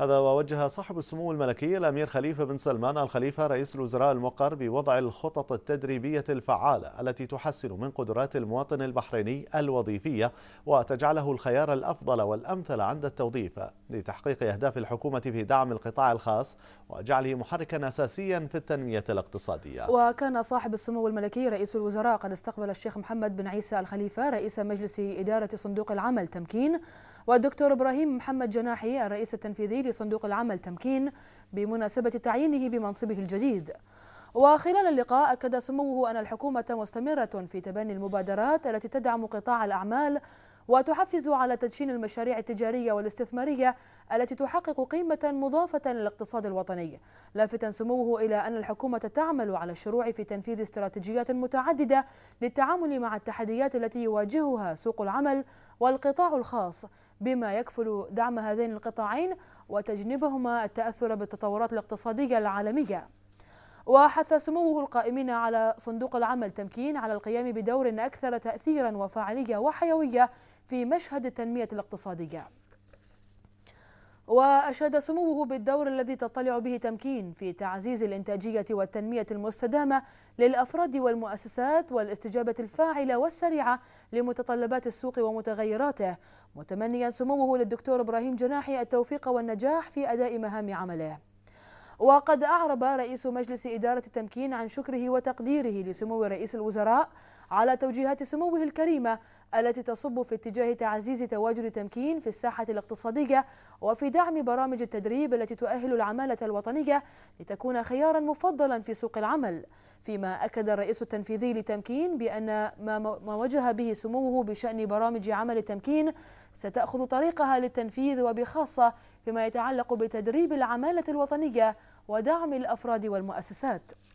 هذا ووجه صاحب السمو الملكي الأمير خليفة بن سلمان الخليفة رئيس الوزراء المقر بوضع الخطط التدريبية الفعالة التي تحسن من قدرات المواطن البحريني الوظيفية وتجعله الخيار الأفضل والأمثل عند التوظيف لتحقيق أهداف الحكومة في دعم القطاع الخاص وجعله محركا أساسيا في التنمية الاقتصادية وكان صاحب السمو الملكي رئيس الوزراء قد استقبل الشيخ محمد بن عيسى الخليفة رئيس مجلس إدارة صندوق العمل تمكين والدكتور إبراهيم محمد جناحي الرئيس التنفيذي لصندوق العمل تمكين بمناسبة تعيينه بمنصبه الجديد وخلال اللقاء أكد سموه أن الحكومة مستمرة في تبني المبادرات التي تدعم قطاع الأعمال وتحفز على تدشين المشاريع التجارية والاستثمارية التي تحقق قيمة مضافة للاقتصاد الوطني لافتا سموه إلى أن الحكومة تعمل على الشروع في تنفيذ استراتيجيات متعددة للتعامل مع التحديات التي يواجهها سوق العمل والقطاع الخاص بما يكفل دعم هذين القطاعين وتجنبهما التأثر بالتطورات الاقتصادية العالمية وحث سموه القائمين على صندوق العمل تمكين على القيام بدور أكثر تأثيرا وفاعلية وحيوية في مشهد التنمية الاقتصادية وأشاد سموه بالدور الذي تطلع به تمكين في تعزيز الإنتاجية والتنمية المستدامة للأفراد والمؤسسات والاستجابة الفاعلة والسريعة لمتطلبات السوق ومتغيراته متمنيا سموه للدكتور إبراهيم جناحي التوفيق والنجاح في أداء مهام عمله وقد أعرب رئيس مجلس إدارة التمكين عن شكره وتقديره لسمو رئيس الوزراء على توجيهات سموه الكريمة التي تصب في اتجاه تعزيز تواجد تمكين في الساحة الاقتصادية وفي دعم برامج التدريب التي تؤهل العمالة الوطنية لتكون خيارا مفضلا في سوق العمل فيما أكد الرئيس التنفيذي لتمكين بأن ما وجه به سموه بشأن برامج عمل التمكين ستأخذ طريقها للتنفيذ وبخاصة فيما يتعلق بتدريب العمالة الوطنية ودعم الأفراد والمؤسسات